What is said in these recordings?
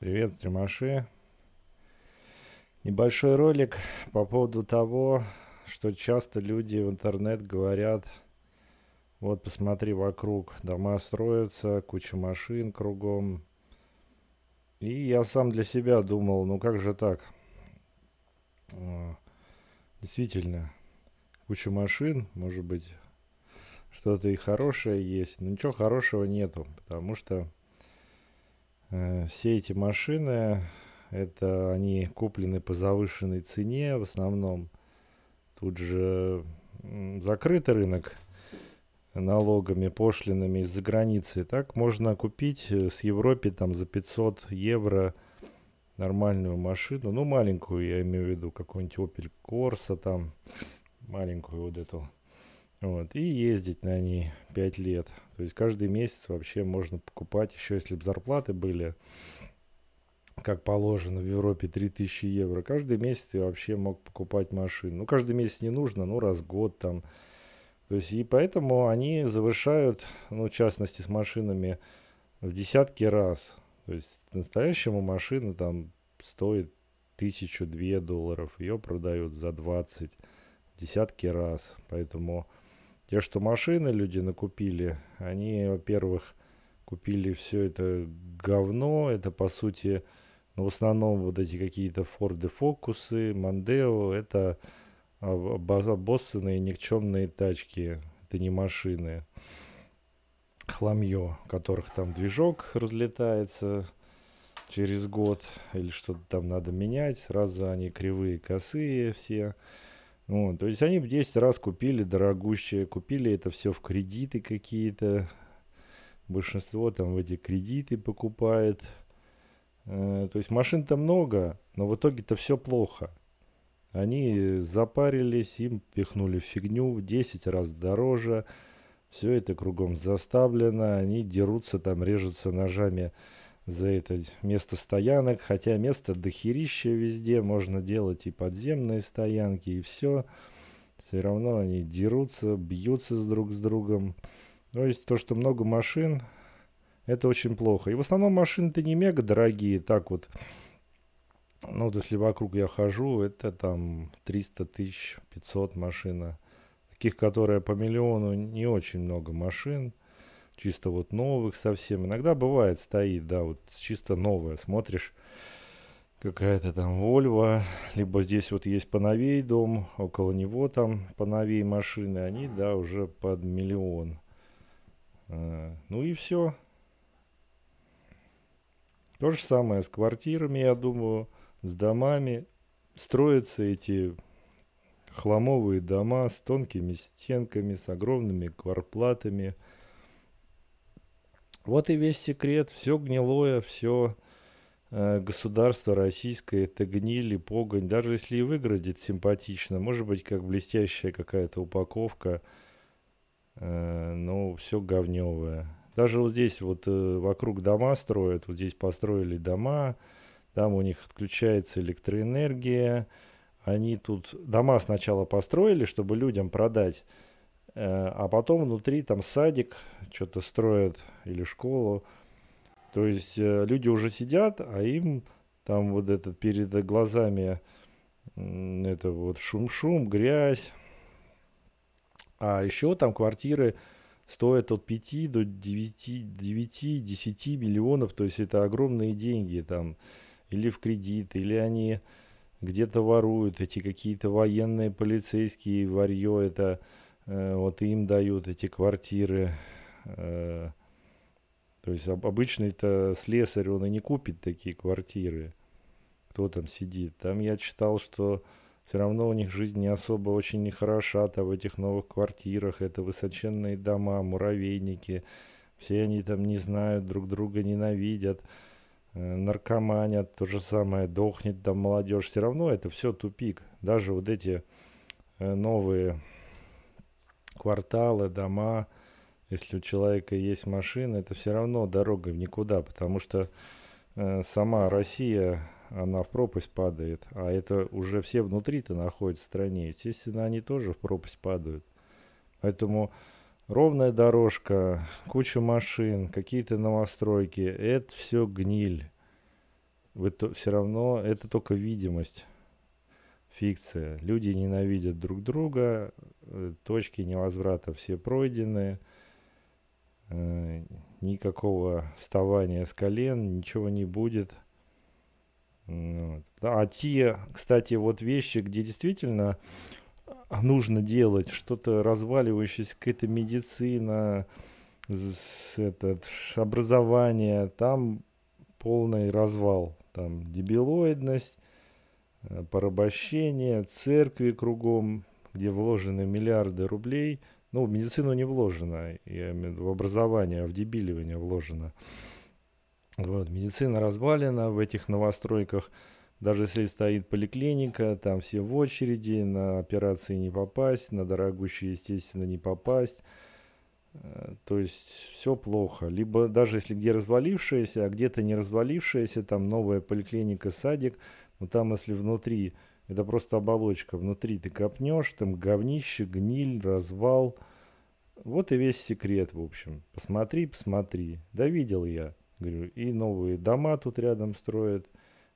Привет, стримаши. Небольшой ролик по поводу того, что часто люди в интернет говорят, вот посмотри вокруг, дома строятся, куча машин кругом. И я сам для себя думал, ну как же так? Э, действительно, куча машин, может быть, что-то и хорошее есть, но ничего хорошего нету, потому что Э, все эти машины, это они куплены по завышенной цене в основном. Тут же закрытый рынок налогами, пошлинами из-за границы. Так можно купить э, с Европе там за 500 евро нормальную машину. Ну, маленькую, я имею в виду, какую-нибудь Opel Corsa там, маленькую вот эту. Вот, и ездить на ней 5 лет. То есть каждый месяц вообще можно покупать, еще если бы зарплаты были, как положено в Европе, 3000 евро. Каждый месяц я вообще мог покупать машину. Ну, каждый месяц не нужно, ну, раз в год там. То есть, и поэтому они завышают, ну, в частности, с машинами в десятки раз. То есть, настоящему машина там стоит тысячу, две долларов. Ее продают за 20 десятки раз. Поэтому те, что машины люди накупили, они, во-первых, купили все это говно. Это, по сути, ну, в основном вот эти какие-то Форды Фокусы, Мандео. Это обоссанные никчемные тачки. Это не машины. Хламье, которых там движок разлетается через год или что-то там надо менять. Сразу они кривые, косые все. Вот, то есть они в 10 раз купили дорогущее, купили это все в кредиты какие-то. Большинство там в эти кредиты покупает. Э, то есть машин-то много, но в итоге-то все плохо. Они запарились, им пихнули фигню в 10 раз дороже. Все это кругом заставлено, они дерутся там, режутся ножами за это место стоянок, хотя место дохерища везде, можно делать и подземные стоянки, и все. Все равно они дерутся, бьются с друг с другом. То есть то, что много машин, это очень плохо. И в основном машины-то не мега дорогие, так вот. Ну, вот если вокруг я хожу, это там 300 тысяч, 500 машина. Таких, которые по миллиону, не очень много машин чисто вот новых совсем. Иногда бывает, стоит, да, вот чисто новое Смотришь, какая-то там Volvo, либо здесь вот есть поновей дом, около него там поновей машины, они, да, уже под миллион. А, ну и все. То же самое с квартирами, я думаю, с домами. Строятся эти хламовые дома с тонкими стенками, с огромными кварплатами – вот и весь секрет. Все гнилое, все э, государство российское, это гниль и погонь. Даже если и выглядит симпатично, может быть, как блестящая какая-то упаковка, э, но все говневое. Даже вот здесь вот э, вокруг дома строят, вот здесь построили дома, там у них отключается электроэнергия. Они тут дома сначала построили, чтобы людям продать Э, а потом внутри там садик, что-то строят или школу. То есть э, люди уже сидят, а им там вот этот перед глазами это вот шум-шум, грязь. А еще там квартиры стоят от 5 до 9, 9, 10 миллионов, то есть это огромные деньги там, или в кредит, или они где-то воруют, эти какие-то военные, полицейские, варье, это Э, вот им дают эти квартиры. Э, то есть обычный-то слесарь, он и не купит такие квартиры. Кто там сидит? Там я читал, что все равно у них жизнь не особо очень нехороша-то в этих новых квартирах. Это высоченные дома, муравейники. Все они там не знают, друг друга ненавидят, э, наркоманят, то же самое, дохнет там молодежь. Все равно это все тупик. Даже вот эти новые кварталы, дома. Если у человека есть машина, это все равно дорога в никуда, потому что э, сама Россия, она в пропасть падает, а это уже все внутри-то находятся в стране. Естественно, они тоже в пропасть падают. Поэтому ровная дорожка, куча машин, какие-то новостройки, это все гниль. Вы то, все равно это только видимость фикция. Люди ненавидят друг друга, э, точки невозврата все пройдены, э, никакого вставания с колен, ничего не будет. А те, кстати, вот вещи, где действительно а, нужно делать что-то разваливающееся, какая-то медицина, этот, образование, там полный развал, там дебилоидность, Э, порабощение, церкви кругом, где вложены миллиарды рублей. Ну, в медицину не вложено, я имею в, виду, в образование, в дебиливание вложено. Вот, медицина развалена в этих новостройках. Даже если стоит поликлиника, там все в очереди, на операции не попасть, на дорогущие, естественно, не попасть. Э, то есть все плохо. Либо даже если где развалившаяся, а где-то не развалившаяся, там новая поликлиника, садик, но ну, там, если внутри, это просто оболочка, внутри ты копнешь, там говнище, гниль, развал. Вот и весь секрет, в общем. Посмотри, посмотри. Да видел я. Говорю, и новые дома тут рядом строят,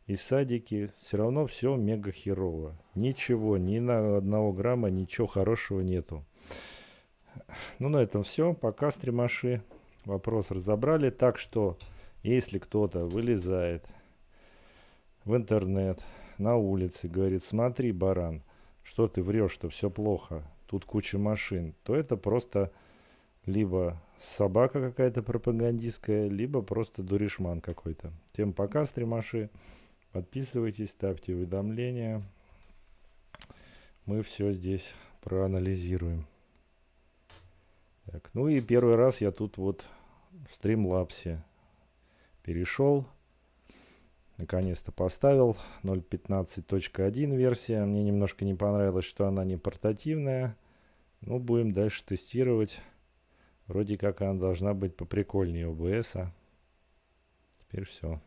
и садики. Все равно все мега херово. Ничего, ни на одного грамма ничего хорошего нету. Ну, на этом все. Пока, стримаши. Вопрос разобрали. Так что, если кто-то вылезает в интернет, на улице, говорит, смотри, баран, что ты врешь-то, все плохо, тут куча машин, то это просто либо собака какая-то пропагандистская, либо просто дуришман какой-то. Тем пока, стримаши. Подписывайтесь, ставьте уведомления. Мы все здесь проанализируем. Так, ну и первый раз я тут вот в стримлапсе перешел наконец-то поставил 0.15.1 версия. Мне немножко не понравилось, что она не портативная. Ну, будем дальше тестировать. Вроде как она должна быть поприкольнее OBS. -а. Теперь все.